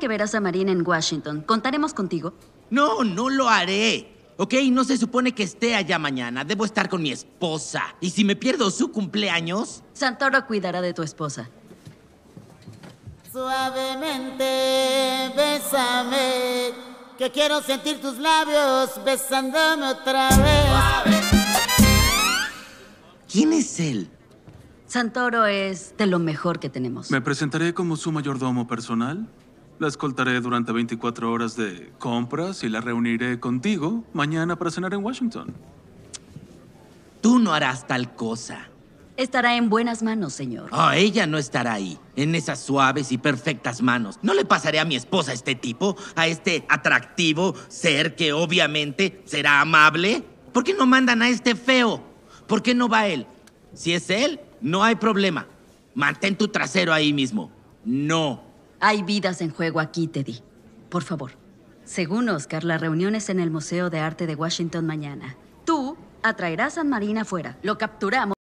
que verás a Marine en Washington, ¿contaremos contigo? No, no lo haré. ¿Ok? No se supone que esté allá mañana. Debo estar con mi esposa. ¿Y si me pierdo su cumpleaños? Santoro cuidará de tu esposa. Suavemente, bésame, que quiero sentir tus labios besándome otra vez. ¿Quién es él? Santoro es de lo mejor que tenemos. Me presentaré como su mayordomo personal. La escoltaré durante 24 horas de compras y la reuniré contigo mañana para cenar en Washington. Tú no harás tal cosa. Estará en buenas manos, señor. Ah, ella no estará ahí, en esas suaves y perfectas manos. No le pasaré a mi esposa a este tipo, a este atractivo ser que obviamente será amable. ¿Por qué no mandan a este feo? ¿Por qué no va él? Si es él, no hay problema. Mantén tu trasero ahí mismo. No hay vidas en juego aquí, Teddy. Por favor. Según Oscar, la reunión es en el Museo de Arte de Washington mañana. Tú atraerás a San Marina afuera. Lo capturamos.